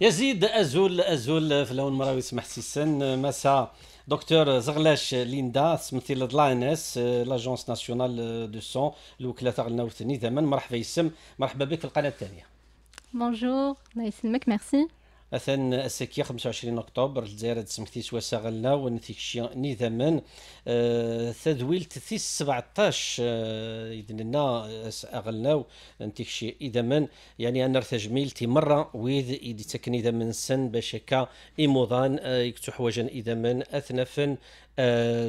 يزيد ازول ازول في الاول مراوي سمح سن مسا دكتور زغلاش ليندا سمثيل لا ان اس لاجونس ناسيونال دو سون الوكاله تاع الناوثني ثمن مرحبا يسم مرحبا بك في القناه الثانيه بونجور الله يسلمك ميرسي أثن السكية 25 أكتوبر الجزائر تسمكتيس وساغلنا ونتيكشي نظاما آه، تذويلت ثيس 17 آه، إذن لنا آه، أغلنا نتيكشي إذا يعني انا رثا جميلتي مرة ويذ إذا تكن إذا من سن باش هكا إموضان يكتحوجا إذا من أثنفن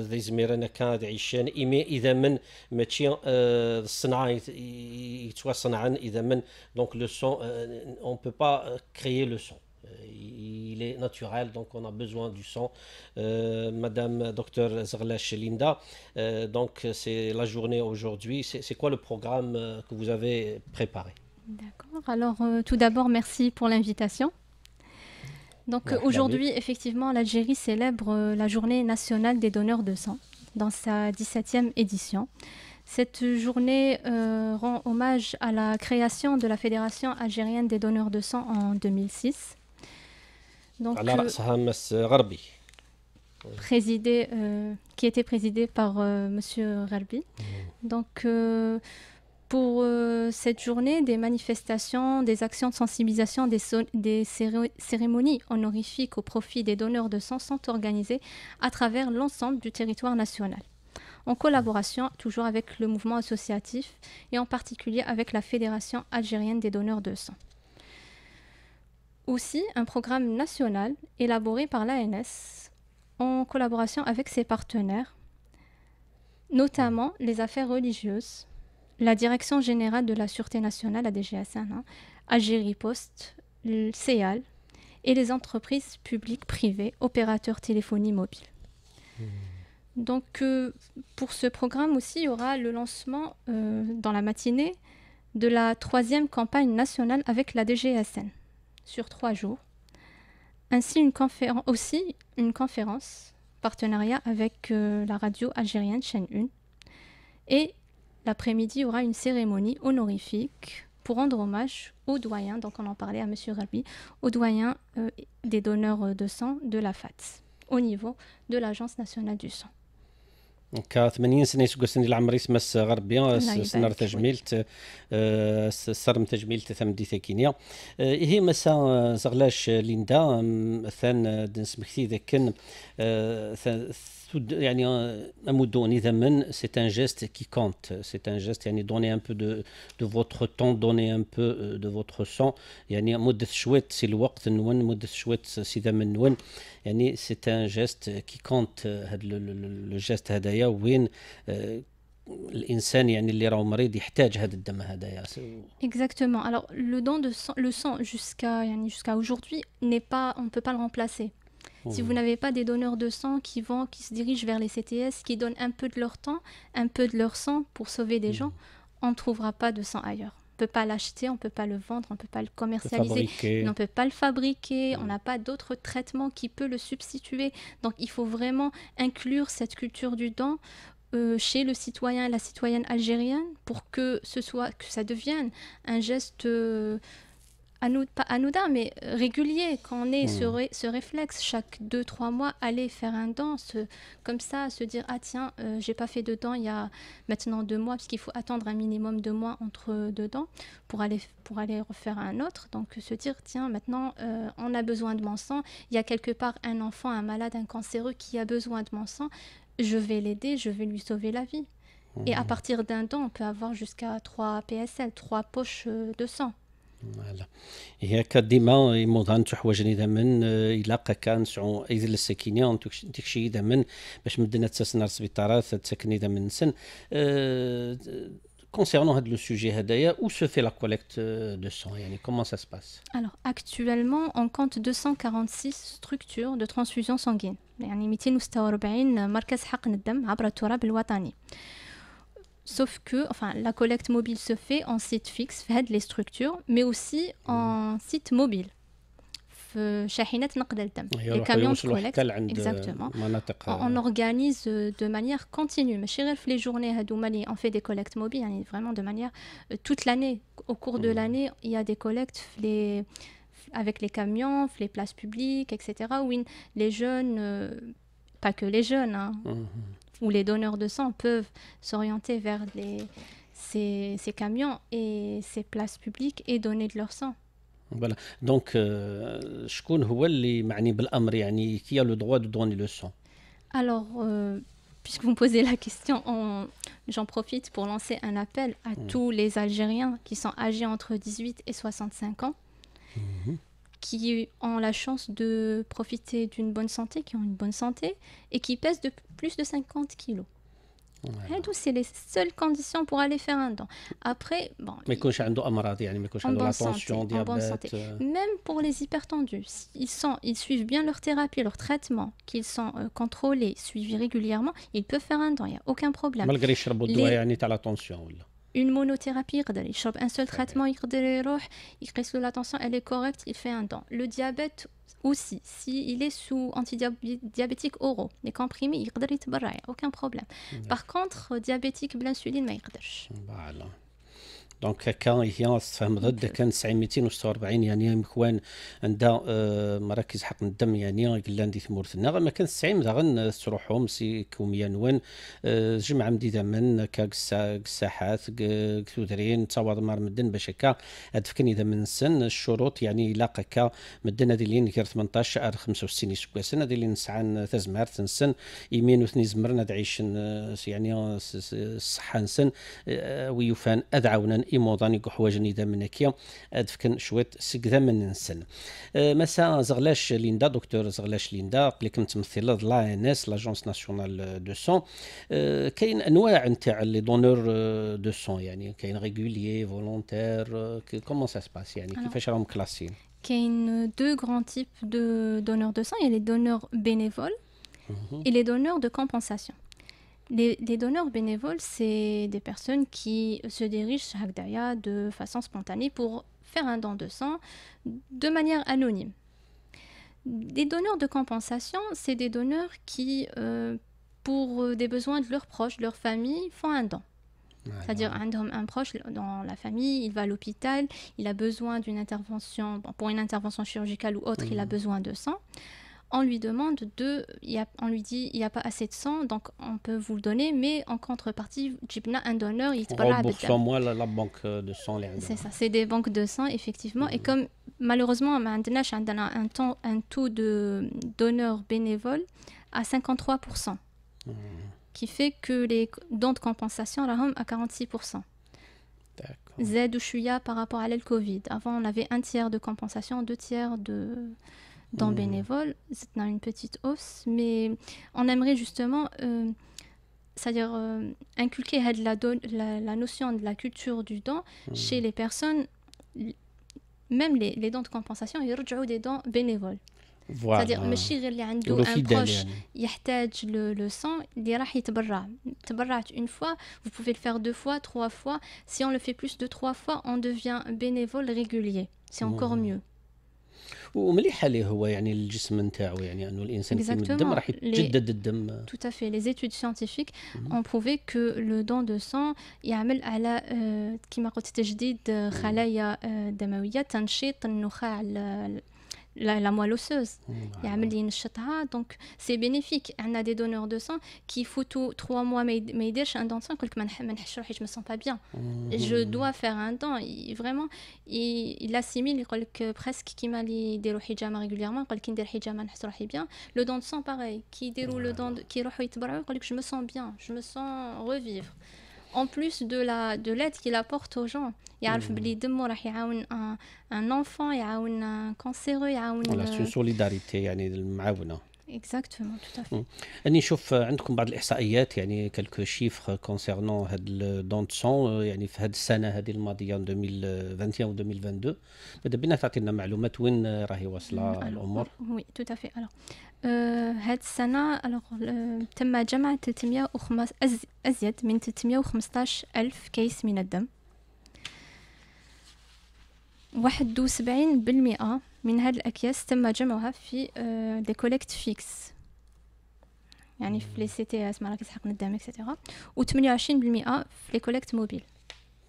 ذي زميرنا كاد عيشان إمي إذا من ماشي الصنعة يتوا صنعا إذا من دونك لو سون اون بو با كريي لو سون Euh, il est naturel, donc on a besoin du sang. Euh, Madame Dr Zerlesh Linda, euh, donc c'est la journée aujourd'hui. C'est quoi le programme que vous avez préparé D'accord. Alors tout d'abord, merci pour l'invitation. Donc aujourd'hui, effectivement, l'Algérie célèbre la journée nationale des donneurs de sang dans sa 17e édition. Cette journée rend hommage à la création de la Fédération algérienne des donneurs de sang en 2006. Donc, euh, euh, qui était présidé par euh, Monsieur Garbi. Hmm. Donc, pour cette journée, des manifestations, des actions de sensibilisation, des, cérémonies honorifiques au profit des donneurs de sang sont organisées à travers l'ensemble du territoire national, en collaboration toujours avec le mouvement associatif et en particulier avec la Fédération algérienne des donneurs de sang aussi un programme national élaboré par l'ANS en collaboration avec ses partenaires, notamment les affaires religieuses, la Direction générale de la Sûreté nationale, la DGSN, hein, Algérie Poste, le CEAL et les entreprises publiques, privées, opérateurs téléphonie mobile. Mmh. Donc, euh, pour ce programme aussi, il y aura le lancement euh, dans la matinée de la troisième campagne nationale avec la DGSN sur trois jours. Ainsi, une conférence, aussi une conférence partenariat avec euh, la radio algérienne Chaîne 1. Et l'après-midi, il y aura une cérémonie honorifique pour rendre hommage au doyen, donc on en parlait à M. Rabi, au doyen euh, des donneurs de sang de la FATS, au niveau de l'Agence nationale du sang. كا 80 سنه يسوق سني العمر يسمس غربيا سنر تجميلت آه، سرم تجميل تثمدي ثكينيا آه، هي مسا زغلاش ليندا ثان دنس مكتي ذاك آه، c'est un geste qui compte. C'est un geste, donner un peu de, de, votre temps, donner un peu euh, de votre sang. C'est un geste qui compte. Euh, le, le, le geste هدايا وين الانسان يعني اللي راه مريض يحتاج هذا الدم هذايا Exactement. Alors le don de sang, le sang jusqu'à jusqu'à aujourd'hui n'est pas on ne peut pas le remplacer. Mmh. Si vous n'avez pas des donneurs de sang qui vont, qui se dirigent vers les CTS, qui donnent un peu de leur temps, un peu de leur sang pour sauver des mmh. gens, on ne trouvera pas de sang ailleurs. On ne peut pas l'acheter, on ne peut pas le vendre, on ne peut pas le commercialiser, on ne peut pas le fabriquer, mmh. on n'a pas d'autres traitements qui peut le substituer. Donc il faut vraiment inclure cette culture du don euh, chez le citoyen et la citoyenne algérienne pour que ce soit que ça devienne un geste euh, pas anodin, mais régulier, quand on ait hmm. ce, réflexe chaque 2-3 mois, aller faire un dent, comme ça, se dire Ah tiens, euh, j'ai pas fait de dent il y a maintenant 2 mois, parce qu'il faut attendre un minimum de mois entre deux dents pour aller, pour aller refaire un autre. Donc se dire Tiens, maintenant, euh, on a besoin de mon sang, il y a quelque part un enfant, un malade, un cancéreux qui a besoin de mon sang, je vais l'aider, je vais lui sauver la vie. Et à mmh. partir d'un dent, on peut avoir jusqu'à 3 PSL, 3 poches euh, de sang. فوالا هي ديما يموضان تحواجني دائما الا كان سعو اذا السكينه تكشي دائما باش مدنا تسنر السبيطارات تسكني دائما نسن concernant le sujet Hadaya, où se fait la collecte de sang yani Comment ça se passe Alors, actuellement, on compte 246 structures de transfusion sanguine. يعني 246 مركز حقن الدم عبر التراب الوطني. Sauf que enfin, la collecte mobile se fait en site fixe, les structures, mais aussi en mm. site mobile. Les camions de collecte, exactement. On organise euh, de manière continue. Mais les journées on fait des collectes mobiles, hein, vraiment de manière euh, toute l'année. Au cours de mm. l'année, il y a des collectes avec les camions, les places publiques, etc. Où les jeunes, euh, pas que les jeunes, hein, mm-hmm où les donneurs de sang peuvent s'orienter vers les, ces, camions et ces places publiques et donner de leur sang. Voilà. Donc, euh, qui a le droit de donner le sang Alors, euh, puisque vous me posez la question, j'en profite pour lancer un appel à hmm. tous les Algériens qui sont âgés entre 18 et 65 ans. Mhm qui ont la chance de profiter d'une bonne santé, qui ont une bonne santé et qui pèsent de plus de 50 kilos. C'est les seules conditions pour aller faire un dent. Après, bon. Mais en bonne santé, euh. Même pour les hypertendus, ils, sont, ils suivent bien leur thérapie, leur traitement, qu'ils sont euh, contrôlés, suivis régulièrement, ils peuvent faire un dent, il n'y a aucun problème. Malgré les... la tension. Là une monothérapie il chope un seul traitement il reste l'attention elle est correcte il fait un don. le diabète aussi s'il il est sous antidiabétique oraux les comprimés il aucun problème mm. par contre diabétique l'insuline insuline il دونك هكا هي تفهم ضد كان 946 يعني مكوان عندها آه، مراكز حقن الدم يعني قلا ندي ثمورتنا ما كان 90 داغن تروحهم سي كوميا نوان آه، جمع من كاكسا كساحات كثودرين تصاور مار مدن باش هكا هدفك اذا من سن الشروط يعني لاقى كا مدن هذه اللي غير 18 ار 65 سن هذه اللي نسعان تزمار تنسن يمين وثني زمرنا تعيش يعني الصحه نسن آه، ويوفان اذ عونا et moi dit qu'il voulait que j'aille à l'hôpital et qu'il m'a dit qu'il voulait que Dr Linda. Vous êtes la de l'ANS, l'Agence Nationale de Sang. Quels sont les donneurs de sang Il y a régulier, volontaire Comment ça se passe Il y a deux grands types de donneurs de sang. Il y a les donneurs bénévoles mhm. et les donneurs de compensation. Les, donneurs bénévoles, c'est des personnes qui se dirigent à Agdaya de façon spontanée pour faire un don de sang de manière anonyme. Des donneurs de compensation, c'est des donneurs qui, euh, pour euh, des besoins de leurs proches, de leur famille, font un don. C'est-à-dire un, un, proche dans la famille, il va à l'hôpital, il a besoin d'une intervention, pour une intervention chirurgicale ou autre, il a mhm. besoin de sang on lui demande de, on lui dit il n'y a pas assez de sang, donc on peut vous le donner, mais en contrepartie, Jibna, un donneur, il te moi la, banque de sang. C'est ça, c'est des banques de sang, effectivement. Et mhm. comme malheureusement, on a un, un taux de donneurs bénévoles à 53%, mhm. qui fait que les dons de compensation, la à 46%. Z ou Chuya par rapport à l'El Covid. Avant, on avait un tiers de compensation, deux tiers de, dans mm. bénévoles, c'est une petite hausse, mais on aimerait justement, euh, c'est-à-dire euh, inculquer la, la, notion de la culture du don mm. chez les personnes, même les, dents dons de compensation, ils ont des dons bénévoles. C'est-à-dire, le une fois vous pouvez le faire deux fois trois fois si on le fait plus de trois fois on devient bénévole régulier c'est encore mieux ومليحه ليه هو يعني الجسم نتاعو يعني انه الانسان كي الدم راح يتجدد الدم توتا في لي زيتود études اون بروفي كو لو دون دو سون يعمل على آه، كيما قلت تجديد آه، خلايا آه، دمويه تنشيط النخاع la, moelle osseuse. Mm, donc c'est bénéfique. On a des donneurs de sang qui foutent trois mois, mais ils un don de sang, je me sens pas bien. Mm-hmm. Je dois faire un don. vraiment, il, il assimile que presque qui m'a dit hijama régulièrement, qu'il dit hijama, bien. Le don de sang, pareil. Qui déroule le don de, qui je me sens bien, je me sens revivre en plus de la de l'aide qu'il apporte aux gens il y a mmh. un, enfant il y a un cancéreux il une... Euh, solidarité اكزاكتومون تو تافي اني نشوف عندكم بعض الاحصائيات يعني كالكو شيفر كونسيرنون هاد دونتسون آه، يعني في هاد السنه هذه الماضيه 2021 و 2022 ماذا بينا تعطينا معلومات وين راهي واصله mm. الامور وي تو تافي الوغ هاد السنه الوغ euh، تم جمع 305 ازيد من 315 الف كيس من الدم واحد وسبعين بالمئة من هاد الأكياس تم جمعها في دي كوليكت فيكس يعني في لي سي تي اس مراكز حقن الدم اكسيتيرا و 28% في لي كوليكت موبيل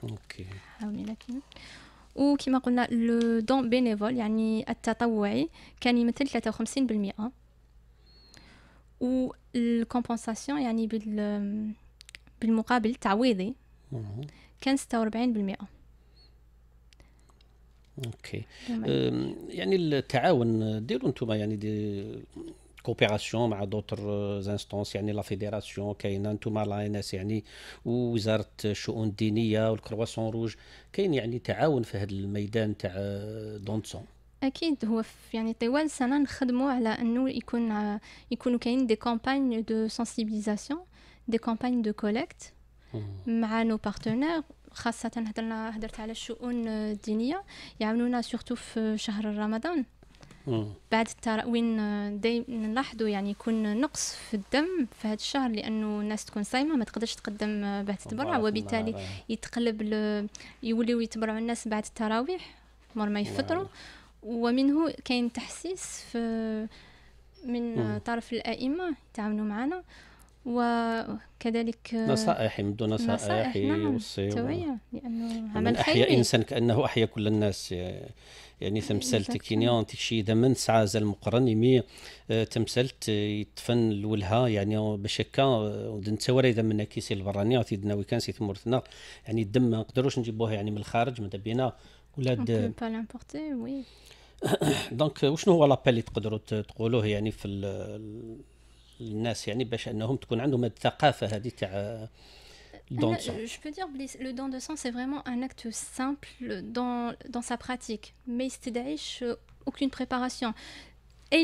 اوكي عاوني لكن وكما قلنا لو دون بينيفول يعني التطوعي كان يمثل 53% الكومبونساسيون يعني بال بالمقابل التعويضي كان 46% اوكي يعني التعاون ديروا انتم يعني دي كوبيراسيون مع دوتر انستونس يعني لا فيديراسيون كاينه نتوما لا ان اس يعني ووزاره الشؤون الدينيه والكرواسون روج كاين يعني تعاون في هذا الميدان تاع دونتسون اكيد هو في يعني طوال سنه نخدموا على انه يكون يكونوا كاين دي كامباني دو سنسيبيزاسيون دي كامباني دو كولكت مع نو بارتنير خاصة هدرنا هدرت على الشؤون الدينية يعاونونا سورتو في شهر رمضان بعد وين آه، دايما نلاحظوا يعني يكون نقص في الدم في هذا الشهر لانه الناس تكون صايمه ما تقدرش تقدم آه، بعد التبرع وبالتالي يتقلب يوليو يتبرعوا الناس بعد التراويح مر ما يفطروا نعم. ومنه كاين تحسيس في من طرف الائمه يتعاونوا معنا وكذلك آه، نصائح يمدوا نصائح يوصي نعم. لانه عمل خيري احيا انسان كانه احيا كل الناس يعني تمثال تكينيا تكشي اذا من تسعة زال مقرن يمي آه، تمثال يتفن الولها يعني باش هكا انت آه، ورا اذا منا كيسي البراني تيدنا ويكان سي تمرتنا يعني الدم ما نقدروش نجيبوه يعني من الخارج ماذا بينا ولاد وي دونك وشنو هو لابيل اللي تقدروا تقولوه يعني في يعني باش انهم je peux dire le don de sang, c'est vraiment un acte simple dans, dans sa pratique. Mais il aucune préparation. Et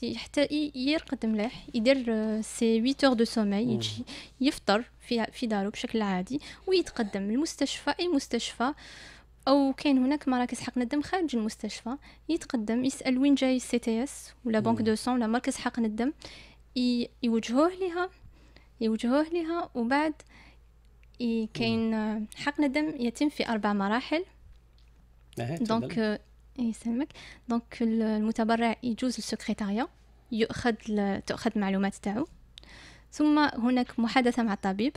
il يرقد il يدير 8 il de سوماي Ou يفطر في في دارو بشكل عادي ويتقدم للمستشفى او كاين هناك مراكز حقن الدم خارج المستشفى يتقدم وين جاي تي اس ولا بنك دو ولا مركز حقن الدم يوجهوه لها يوجهوه لها وبعد كاين حقن الدم يتم في اربع مراحل دونك يسلمك دونك المتبرع يجوز للسكرتاريا يؤخذ تؤخذ المعلومات تاعو ثم هناك محادثه مع الطبيب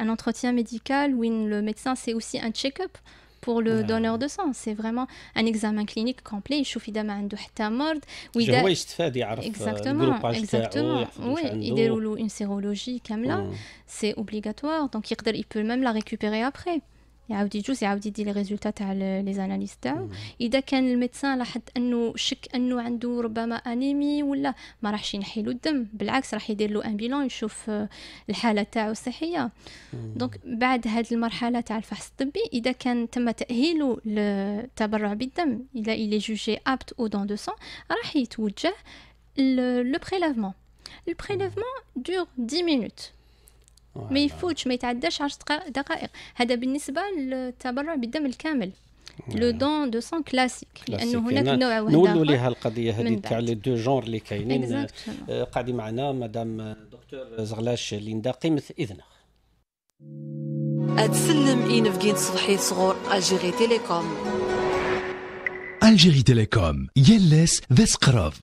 ان entretien ميديكال وين لو médecin سي اوسي ان تشيك اب pour le donneur de sang c'est vraiment un examen clinique complet Il اذا ما عنده حتى مرض exactement exactement oui il une sérologie comme là. c'est obligatoire donc il peut même la récupérer après يعاود يجوز يعاود يدي لي ريزولتا تاع لي زاناليز تاعو اذا كان الميدسان لاحظ انه شك انه عنده ربما انيمي ولا ما راحش ينحيلو الدم بالعكس راح يدير له ان بيلون يشوف آه، الحاله تاعو الصحيه دونك بعد هذه المرحله تاع الفحص الطبي اذا كان تم تاهيله للتبرع بالدم الى الي جوجي ابت او دون دو سون راح يتوجه لو بريلافمون البريلافمون دور 10 مينوت ما يفوتش ما يتعداش 10 دقائق هذا بالنسبه للتبرع بالدم الكامل لو دون دو سون كلاسيك لانه يعني هناك نوع واحد نولوا لها القضيه هذه تاع لي دو جونر اللي كاينين آه، قاعدين معنا مدام دكتور زغلاش ليندا قيمه اذنه أتسلم إنفقين صبحي صغور ألجيري تيليكوم ألجيري تيليكوم يلس ذا سقراف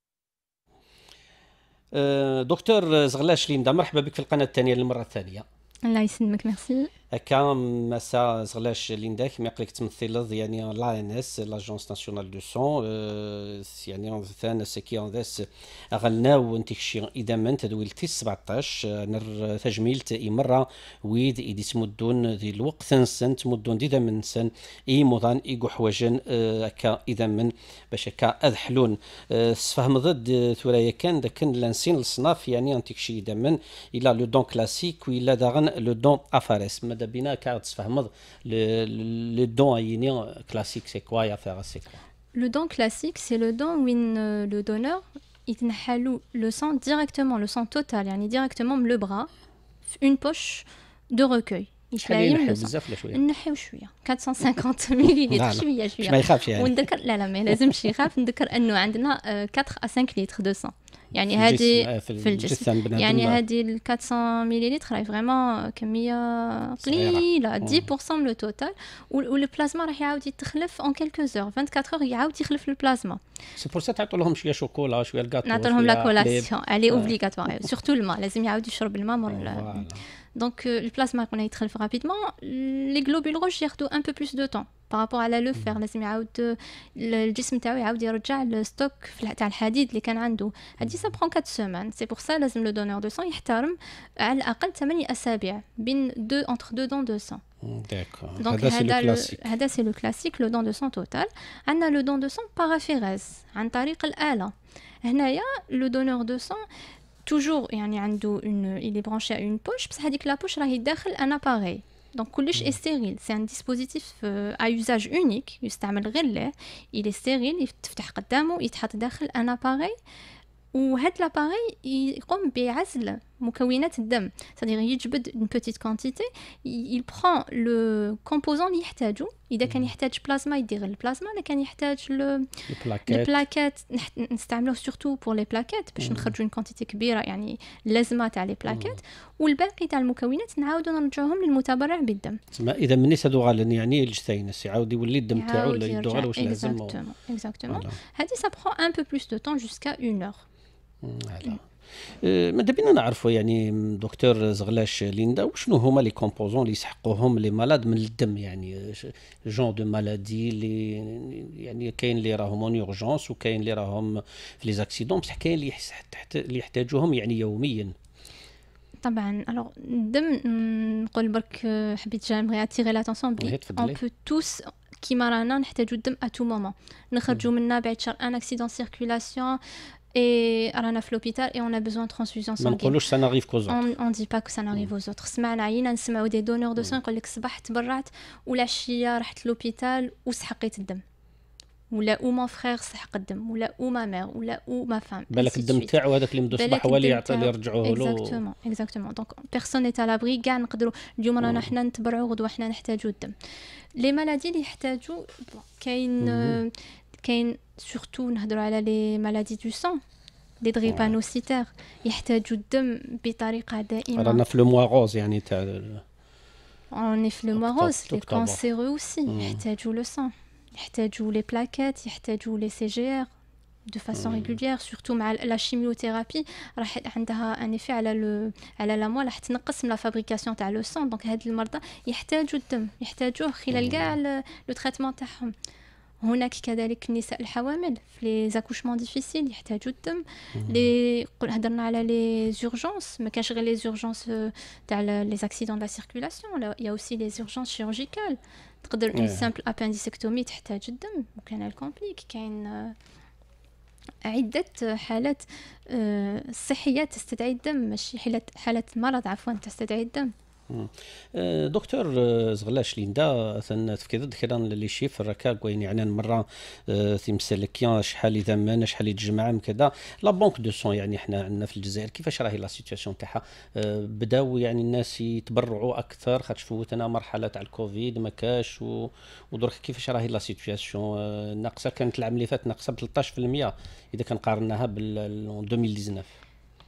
دكتور ليندا مرحبا بك في القناه الثانيه للمره الثانيه الله يسلمك ميرسي هكا مسا زغلاش ليندك ما يقلك تمثل يعني لا ان اس لاجونس ناسيونال دو سون يعني ثان سكي ان ذاس غلناو انتيكشي اذا انت دويل تي 17 نر تجميلت اي مره ويد ايدي تمدون ذي الوقت نسن تمدون ديدا من نسن اي موضان اي حواجن هكا آه، اذا من باش هكا اذحلون آه، سفهم ضد ثرايا كان داك لانسين الصناف يعني انتيكشي اذا من الى لو دون كلاسيك ولا داغن لو دون افارس dabina car le don euh, classique c'est quoi et à c'est quoi le don classique c'est le don où le donneur il le sang directement le sang total yani directement le bras une poche de recueil مش لايم بزاف ولا شويه نحيو شويه 450 مليلتر شويه شويه ما يخافش يعني ونذكر لا لا ما لازمش يخاف نذكر انه عندنا 4 ا 5 لتر 200 يعني هذه في الجسم آه، يعني هذه ال 400 مليلتر راهي فريمون آه، كميه قليله 10% من لو توتال والبلازما راح يعاود يتخلف اون كيلكو زور 24 اور يعاود يخلف البلازما سي بور سا تعطوا لهم شويه شوكولا شويه الكاطو نعطوا لهم لا كولاسيون الي اوبليغاتوار سورتو الماء لازم يعاود يشرب الماء مور Donc euh, le plasma qu'on a très rapidement, les globules rouges gèrent un peu plus de temps par rapport à la mm. le faire le jisme tawi de le stock تاع الحديد اللي كان عنده ça prend 4 semaines c'est pour ça que le donneur de sang يحترم على الاقل 8 بين entre deux dents de sang mm, d'accord donc هذا هذا c'est le classique le don de sang total a le don de sang paraphérèse عن طريق a le donneur de sang toujours il est branché à une poche parce que la poche a est un appareil donc coulisse est stérile c'est un dispositif euh, à usage unique il est stérile il est stérile il est il est un appareil ou cet appareil il est مكونات الدم صديق يجبد اون petite كونتيتي il prend le composant اللي يحتاجو اذا كان يحتاج بلازما يدير البلازما اذا كان يحتاج لو البلاكات نستعملوه سورتو بور لي بلاكات باش نخرجوا اون كونتيتي كبيره يعني لازمه تاع لي بلاكات والباقي تاع المكونات نعاودو نرجعوهم للمتبرع بالدم تسمى اذا مني سادوغالن يعني, يعني الجثينس يعاود يولي الدم تاعو ولا يدوغال واش لازم اكزاكتومون اكزاكتومون هادي سا برون ان بو بلوس دو طون جوسكا اون اور أه، ماذا بينا نعرفوا يعني دكتور زغلاش ليندا وشنو هما لي كومبوزون اللي يسحقوهم لي مالاد من الدم يعني جون دو مالادي اللي يعني كاين اللي راهم اون اورجونس وكاين اللي راهم في لي زاكسيدون بصح كاين اللي اللي يحتاجوهم يعني يوميا طبعا الوغ الدم نقول برك حبيت نبغي اتيغي لاتونسيون بلي اون بو توس كيما رانا نحتاجو الدم اتو مومون نخرجو منا بعد شر ان اكسيدون سيركولاسيون et رانا في l'hôpital et on a besoin de transfusion sanguine. ما نقولوش ça n'arrive qu'aux autres. On, on dit pas que ça n'arrive aux autres. سمعنا عينا نسمعوا des donneurs de mm. sang يقول لك صباح تبرعت والعشيه رحت لوبيتال وسحقيت الدم. ولا او مون فخير سحق الدم ولا او ما مير ولا او ما فام بالك الدم تاعو هذاك اللي مدو الصباح هو اللي يعطي اللي يرجعوه له اكزاكتومون اكزاكتومون دونك بيرسون ايت لابري كاع نقدروا اليوم رانا حنا نتبرعوا غدوه حنا نحتاجوا الدم لي مالادي اللي يحتاجوا كاين كاين سورتو نهضروا على لي مالادي دو سون لي دريبانوسيتير يحتاجوا الدم بطريقه دائمه رانا في لو موا يعني تاع اون في لو موا غوز لي كونسيرو اوسي يحتاجوا لو سون يحتاجوا لي بلاكات يحتاجوا لي سي جي ار دو فاسون ريغوليير سورتو مع لا شيميوثيرابي راح عندها ان افي على لو على لا موال راح تنقص من لا فابريكاسيون تاع لو سون دونك هاد المرضى يحتاجوا الدم يحتاجوه خلال mm. كاع لو تريتمون تاعهم هناك كذلك النساء الحوامل في لي زاكوشمون ديفيسيل يحتاجوا الدم لي هضرنا على لي زورجونس ما كانش غير لي زورجونس آه، تاع لي زاكسيدون لا سيركولاسيون لا يا اوسي لي زورجونس شيرجيكال تقدر اون سامبل ابانديسكتومي تحتاج الدم وكان الكومبليك كاين آه، عدة حالات آه، صحية تستدعي الدم ماشي حالات مرض عفوا تستدعي الدم اه، دكتور اه، زغلاش ليندا ثن تفكيد ذكرا لي شيفر كا كوين يعني مره اه، تيمسلك يا شحال اذا ما شحال يتجمع كذا لا بونك دو سون يعني حنا عندنا في الجزائر كيفاش راهي لا سيتياسيون تاعها بداو يعني الناس يتبرعوا اكثر خاطر فوتنا مرحله تاع الكوفيد ما كاش ودرك كيفاش راهي لا سيتياسيون ناقصه كانت العام اللي فات ناقصه ب 13% اذا كنقارناها بال 2019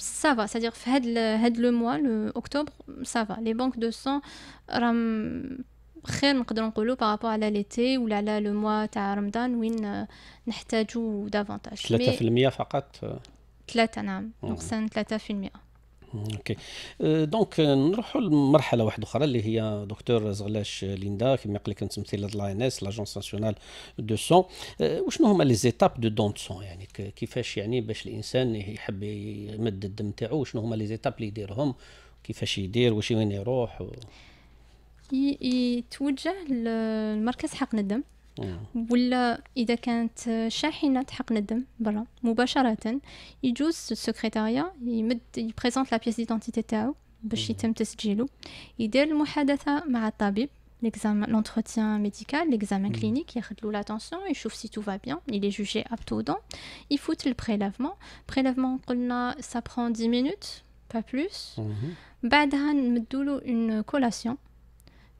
ça va, c'est-à-dire هاد le mois le octobre ça va les banques de sang راهم خير نقدر نقولوا بارابور على l'été ou على le mois de ramadan, où وين نحتاجوا دافونتاج 3% فقط 3 نعم نقصان 3% اوكي دونك نروحوا لمرحله واحده اخرى اللي هي دكتور زغلاش ليندا كما قال لك تمثيل مثيله لا ان اس لاجونس ناسيونال دو سون وشنو هما لي زيتاب دو دون سون يعني كيفاش يعني باش الانسان يحب يمد الدم تاعو شنو هما لي زيتاب اللي يديرهم كيفاش يدير واش وين يروح و... يتوجه لمركز حقن الدم ou si c'est une chargée de droits de l'âme, il va directement à la secrétariat, il présente sa pièce d'identité pour qu'elle soit enregistrée, il fait la conversation avec l'entretien médical, l'examen clinique, il prend l'attention, il voit si tout va bien, il est jugé apte au don. il fait le prélèvement, prélèvement, on ça prend 10 minutes, pas plus, après, on lui une collation,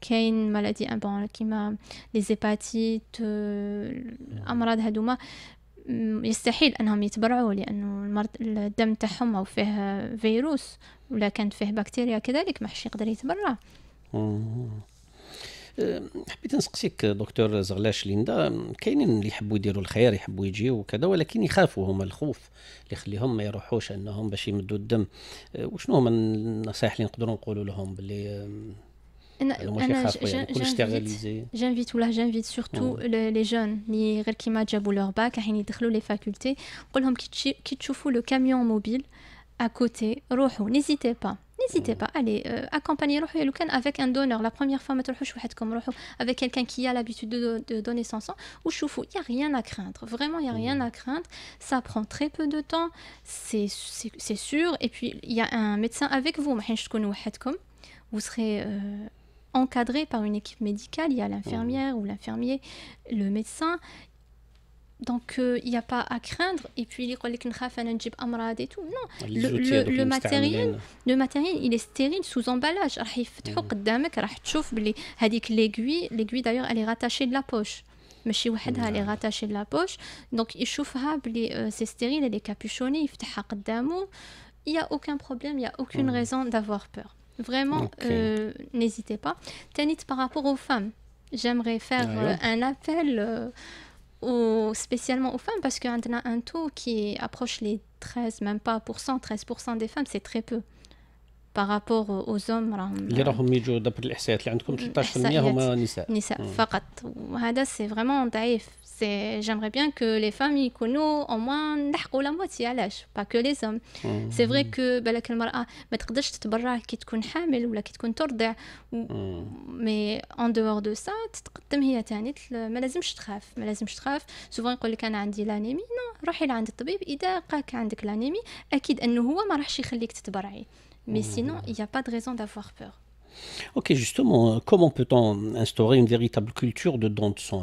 كاين مالادي امبون كيما لي زيباتيت آه، الامراض هذوما يستحيل انهم يتبرعوا لانه المرض الدم تاعهم او فيه فيروس ولا كانت فيه بكتيريا كذلك ما حش يقدر يتبرع أه، حبيت نسقسيك دكتور زغلاش ليندا كاينين اللي يحبوا يديروا الخير يحبوا يجيو وكذا ولكن يخافوا هما الخوف اللي يخليهم ما يروحوش انهم باش يمدوا الدم أه، وشنو هما النصائح اللي نقدروا نقولوا لهم باللي Ah, j'invite là, j'invite surtout les jeunes, les qui ont leur bac, à les facultés, qui le camion mobile à côté, n'hésitez pas. N'hésitez pas, allez, euh, accompagnez avec un donneur. La première fois, avec quelqu'un qui a l'habitude de, donner son sang. Ou il n'y a rien à craindre. Vraiment, il n'y a rien à craindre. Ça prend très peu de temps, c'est sûr. Et puis, il y a un médecin avec vous. Vous serez. Euh, encadré par une équipe médicale. Il y a l'infirmière ou l'infirmier, le médecin. Donc, euh, il n'y a pas à craindre. Et puis, il dit amrad et tout. Non, le, le, le, matériel, le matériel, il est stérile sous emballage. Ah, mhm. L'aiguille, l'aiguille d'ailleurs, elle est rattachée de la poche. ماشي وحدها اللي غاتاشي la بوش دونك يشوفها بلي سي il y a aucun problème il y a aucune mhm. raison d'avoir peur Vraiment, euh, n'hésitez pas. Tanit, par rapport aux femmes, j'aimerais faire euh, un appel euh, spécialement aux femmes parce qu'on a un taux qui approche les 13, même pas pour 13% des femmes, c'est très peu. par rapport aux hommes c'est j'aimerais bien que les femmes يكونوا au moins نحقوا لا موتي علاش با كو لي زوم سي فري كو بالك المراه ما تقدرش تتبرع كي تكون حامل ولا كي تكون ترضع مي اون دور دو سا تتقدم هي تاني ما لازمش تخاف ما لازمش تخاف سوفون يقول لك انا عندي لانيمي نو روحي لعند الطبيب اذا لقاك عندك لانيمي اكيد انه هو ما راحش يخليك تتبرعي مي سينو يا با دو ريزون دافوار بور Ok, justement, euh, comment peut-on instaurer une véritable culture de dons de sang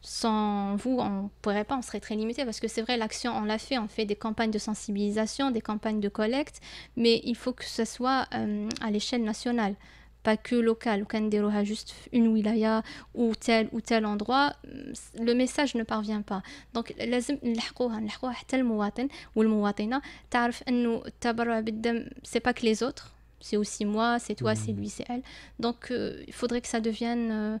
sans vous, on pourrait pas, on serait très limité parce que c'est vrai, l'action, on l'a fait, on fait des campagnes de sensibilisation, des campagnes de collecte, mais il faut que ce soit euh, à l'échelle nationale, pas que locale. Ou a juste une wilaya ou tel ou tel endroit, euh, le message ne parvient pas. Donc, c'est pas que les autres c'est aussi moi, c'est toi, c'est mmh. lui, c'est elle. Donc, euh, il faudrait que ça devienne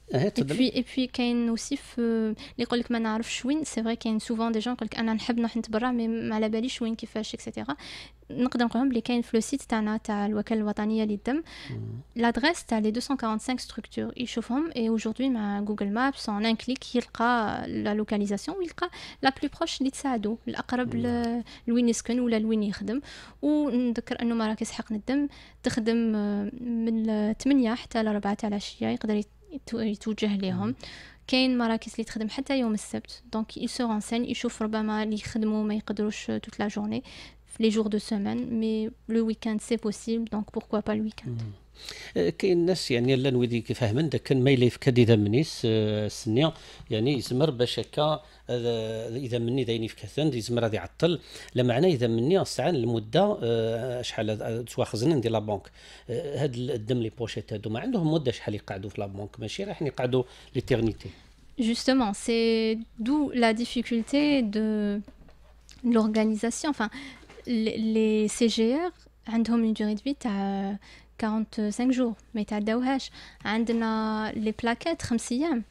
Et puis, et puis كاين aussi اللي يقول لك ما نعرفش وين سي فري كاين سوفون دي جون يقول لك انا نحب نروح نتبرع مي ما على باليش وين كيفاش اكسيتيرا نقدر نقولهم بلي كاين في لو سيت تاعنا تاع الوكاله الوطنيه للدم لادريس تاع لي 245 ستركتور يشوفهم اي اوجوردي مع جوجل مابس اون ان كليك يلقى لا لوكاليزاسيون ويلقى لا بلو بروش اللي تساعدو الاقرب لوين يسكن ولا لوين يخدم ونذكر انه مراكز حقن الدم تخدم آه، من 8 حتى ل 4 تاع العشيه يقدر يتوجه لهم كاين مراكز اللي تخدم حتى يوم السبت دونك اي سو رونسين يشوف ربما اللي يخدموا ما يقدروش توت لا جورني في لي جور دو سومان مي لو ويكاند سي بوسيبل دونك بوركوا با الويكاند كاين ناس يعني لا نودي من داك كان مايلي في كديده منيس السنيه أه، يعني يزمر باش هكا اذا مني دايني في كثان يزمر غادي يعطل لا معنى اذا مني ساعه المده آه، شحال آه، سوا خزنا ندير لابونك آه، هاد الدم لي بوشيت هادو ما عندهم مده شحال يقعدوا في لابونك ماشي راح يقعدوا ليتيرنيتي Justement, c'est d'où la difficulté de l'organisation. Enfin, les CGR عندهم une durée de vie تاع 45 jours ما يتعداوهاش عندنا لي بلاكات خمس ايام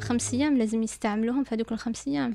خمس ايام لازم يستعملوهم في هذوك الخمس ايام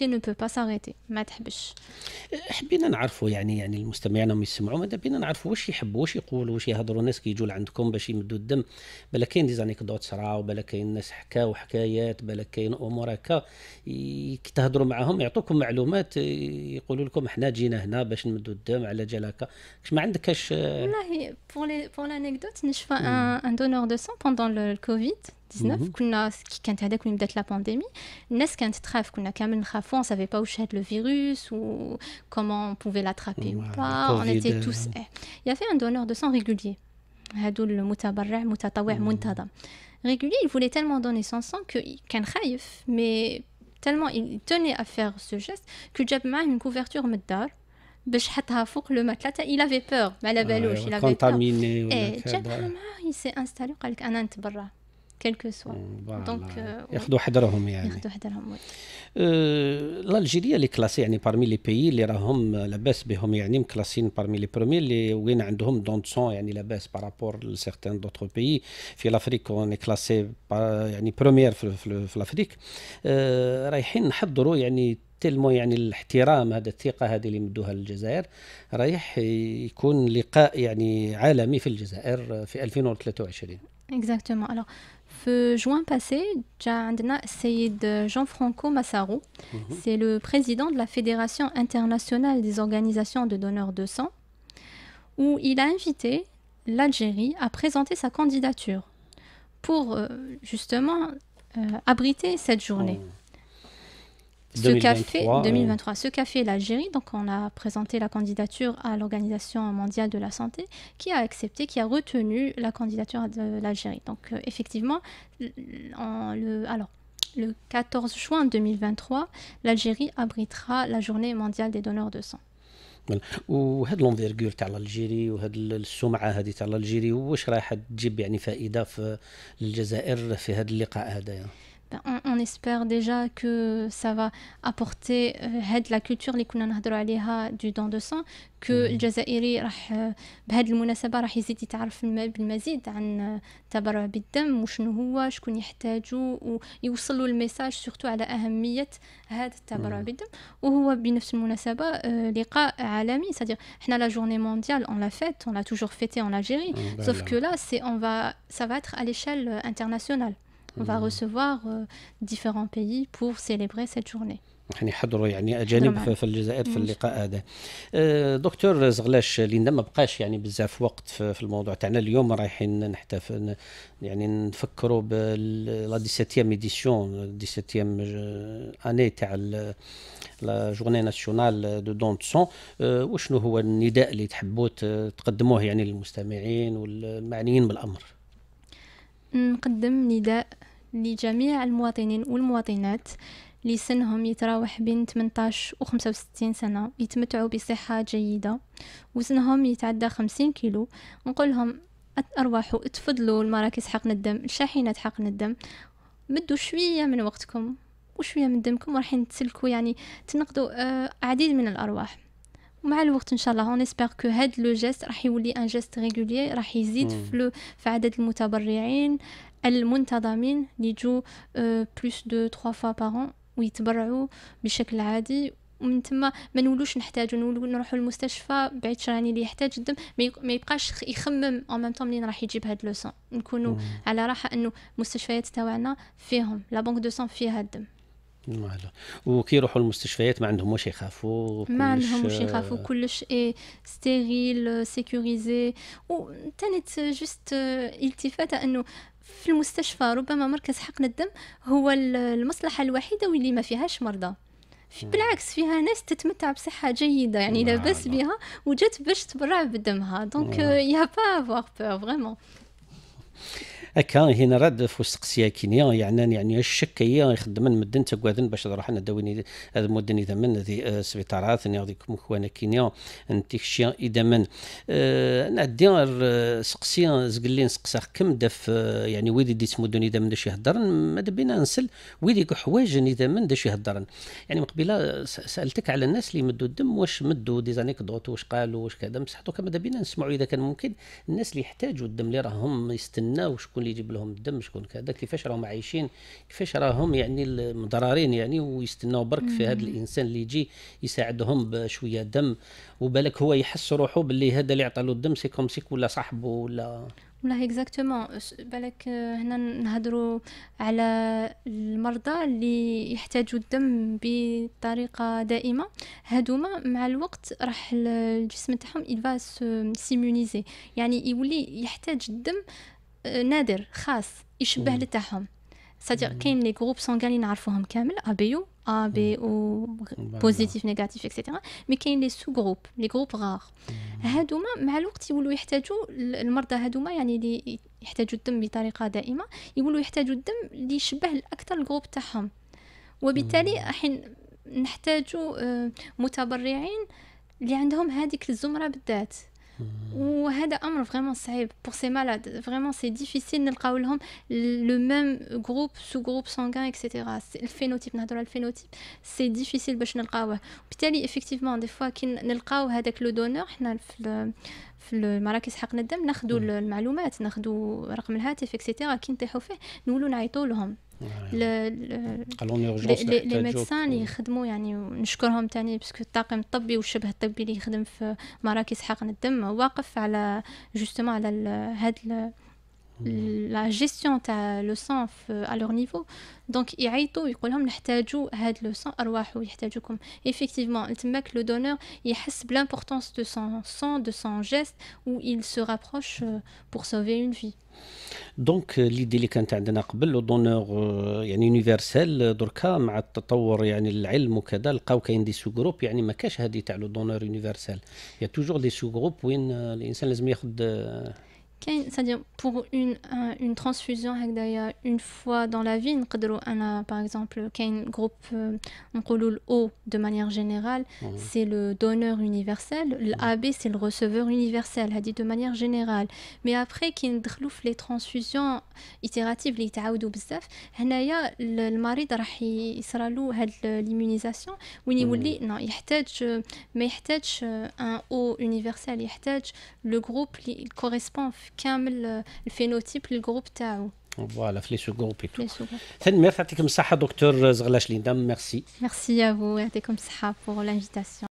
l'activité ne peut pas s'arrêter ما تحبش eh, حبينا نعرفوا يعني يعني المستمعين هم يسمعوا ماذا بينا نعرفوا واش يحبوا واش يقولوا واش يهضروا الناس كيجوا لعندكم باش يمدوا الدم بلا كاين ديزانيكدوت صراو بلا كاين ناس حكاو حكايات بلا كاين امور هكا كي تهضروا معاهم يعطوكم معلومات يقولوا لكم حنا جينا هنا باش نمدوا الدم على جال هكا ما عندكش والله بور لي لانيكدوت نشفى ان دونور دو سون بوندون لو كوفيد Mhm. qu'on 2019 ce qui كانت هذاك من بدات لا بانديمي الناس كانت تخاف كنا كامل نخافوا on savait pas où chède le virus ou comment on pouvait l'attraper ou pas on était euh, tous eh. il y avait un donneur de sang régulier le المتبرع متطوع منتظم régulier il voulait tellement donner son sang que كان خايف mais tellement il tenait à faire ce geste que a pris une couverture من الدار باش حطها فوق لو ماتلا Contaminé. الى eh, il بور ما بالوش الى في لك انا نتبرع كيل كو سوا دونك ياخذوا حذرهم يعني ياخذوا حذرهم euh, لالجيريا اللي كلاسي يعني بارمي لي بيي اللي راهم لاباس بهم يعني مكلاسين بارمي لي برومي اللي وين عندهم سون يعني لاباس بارابور لسيغتان دوتر بيي في لافريك اون كلاسي يعني بروميير في لافريك euh, رايحين نحضروا يعني تلمو يعني الاحترام هذا الثقة هذه اللي مدوها للجزائر رايح يكون لقاء يعني عالمي في الجزائر في 2023 Exactement. Alors, feu juin passé, de Jean-Franco Massaro, mhm. c'est le président de la Fédération internationale des organisations de donneurs de sang, où il a invité l'Algérie à présenter sa candidature pour euh, justement euh, abriter cette journée. Oh ce qu'a café, 2023, ce café l'Algérie, donc on a présenté la candidature à l'Organisation mondiale de la santé, qui a accepté, qui a retenu la candidature de l'Algérie. Donc euh, effectivement, le, alors le 14 juin 2023, l'Algérie abritera la journée mondiale des donneurs de sang. Et لونفيرغور تاع الجيري السمعه هذه تاع الجيري واش رايحه تجيب يعني فائده في الجزائر في هذا اللقاء on, espère déjà que ça va apporter euh, la culture les du don de sang que le Jazairi بهذه المناسبة راح يزيد يتعرف بالمزيد عن التبرع بالدم وشنو هو شكون يحتاجو ويوصلوا الميساج سورتو على هذا التبرع بالدم وهو بنفس لقاء عالمي c'est-à-dire حنا la journée on l'a fête on l'a toujours fêté en Algérie ah, bah sauf que là va ça va être à l'échelle euh, internationale On va mm. recevoir euh, différents pays pour célébrer cette journée. نحضروا يعني اجانب نعم. في, في الجزائر في mm. اللقاء هذا آه، دكتور زغلاش لان ما بقاش يعني بزاف وقت في, الموضوع تاعنا اليوم رايحين نحتفل يعني نفكروا بلا 17 ايديسيون 17 اني تاع لا جورني ناسيونال دو دون سون وشنو هو النداء اللي تحبوا تقدموه يعني للمستمعين والمعنيين بالامر نقدم نداء لجميع المواطنين والمواطنات اللي سنهم يتراوح بين 18 و 65 سنة يتمتعوا بصحة جيدة وسنهم يتعدى 50 كيلو نقول لهم أرواحوا تفضلوا المراكز حقن الدم الشاحنات حقن الدم مدوا شوية من وقتكم وشوية من دمكم ورحين تسلكوا يعني تنقضوا آه، عديد من الأرواح ومع الوقت ان شاء الله اون اسبير كو هاد لو جيست راح يولي ان جيست ريغولي راح يزيد في لو في عدد المتبرعين المنتظمين اللي يجوا بلوس دو 3 فوا بارون ويتبرعوا بشكل عادي ومن تما ما نولوش نحتاجو نولو نروحو للمستشفى بعيد شراني يعني اللي يحتاج الدم ما يبقاش يخمم اون ميم طون منين راح يجيب هاد لو سون نكونوا على راحه انه المستشفيات تاعنا فيهم لا بنك دو سون فيها الدم وكي يروحوا المستشفيات ما واش يخافوا ما عندهمش يخافوا كلش اي ستيريل سيكوريزي وثاني جوست التفاته انه في المستشفى ربما مركز حقن الدم هو المصلحه الوحيده واللي ما فيهاش مرضى في بالعكس فيها ناس تتمتع بصحة جيدة يعني لاباس بها وجات باش تبرع بدمها دونك يا با افواغ بور فريمون هكا هنا راد فوسقسيا كينيا يعني يعني الشك هي يخدمن مدن تكواذن باش نروح نداوين هذا مدن اذا من ذي آه، سبيطارات ني يعني غادي خوانا كينيا نتيكشيا اذا من آه، نعدي آه، سقسيا زقلين سقسا كم داف يعني ويدي ديت مدن اذا من داش يهدرن ماذا بينا نسل ويدي حوايج اذا من داش يهدرن يعني مقبله سالتك على الناس اللي مدوا الدم واش مدوا دي زانيكدوت واش قالوا واش كذا بصح دوكا ماذا بينا نسمعوا اذا كان ممكن الناس اللي يحتاجوا الدم اللي راهم يستنوا منا وشكون اللي يجيب لهم الدم شكون كذا كيفاش راهم عايشين كيفاش راهم يعني مضرارين يعني ويستناو برك في هذا الانسان اللي يجي يساعدهم بشويه دم وبالك هو يحس روحه باللي هذا اللي عطى له الدم سي كوم سيك ولا صاحبه ولا والله اكزاكتومون بالك آه، هنا نهضروا على المرضى اللي يحتاجوا الدم بطريقه دائمه هادوما مع الوقت راح الجسم تاعهم يلفا سيمونيزي يعني يولي يحتاج الدم آه، نادر خاص يشبه لتاعهم سادير كاين لي جروب سانغان اللي نعرفوهم كامل ا بي يو ا بي او بوزيتيف نيجاتيف اكسيتيرا مي كاين لي سو جروب لي جروب غار هادوما مع الوقت يولوا يحتاجوا المرضى هادوما يعني اللي يحتاجوا الدم بطريقه دائمه يولوا يحتاجوا الدم اللي يشبه الاكثر الجروب تاعهم وبالتالي حين نحتاجوا آه، متبرعين اللي عندهم هذيك الزمره بالذات وهذا امر فريمون صعيب بور سي مالاد فريمون سي ديفيسيل نلقاو لهم لو ميم جروب سو جروب سانغان اكسيتيرا الفينوتيب نهضروا على الفينوتيب سي ديفيسيل باش نلقاوه وبالتالي افكتيفمون دي فوا كي نلقاو هذاك لو دونور حنا في في مراكز حقن الدم ناخذوا المعلومات ناخذوا رقم الهاتف اكسيتيرا كي نطيحوا فيه نولوا نعيطوا لهم لي لي ميدسان اللي يخدموا يعني نشكرهم تاني باسكو الطاقم الطبي والشبه الطبي اللي يخدم في مراكز حقن الدم واقف على جوستومون على هاد la gestion de le sang euh, à leur niveau. Donc, ils qu'ils ont besoin de le sang Effectivement, le donneur, il a l'importance de son sang, de son geste, où il se rapproche euh, pour sauver une vie. donc euh, l'idée qu'on que le donneur universel يعني يونيفرسال دركا مع التطور يعني العلم وكذا لقاو c'est-à-dire pour une, euh, une transfusion hein, une fois dans la vie par exemple un groupe euh, on O de manière générale mhm. c'est le donneur universel l'AB mhm. c'est le receveur universel dit de manière générale mais après les transfusions itératives les تعاودوا بزاف le mari l'immunisation وين يولي نو يحتاج ما besoin un O universel besoin le groupe qui correspond comme le phénotype le groupe tau voilà fléch sur groupe et tout. bien merci à vous, comme ça docteur zghalashlynda merci merci à vous et à toi comme ça pour l'invitation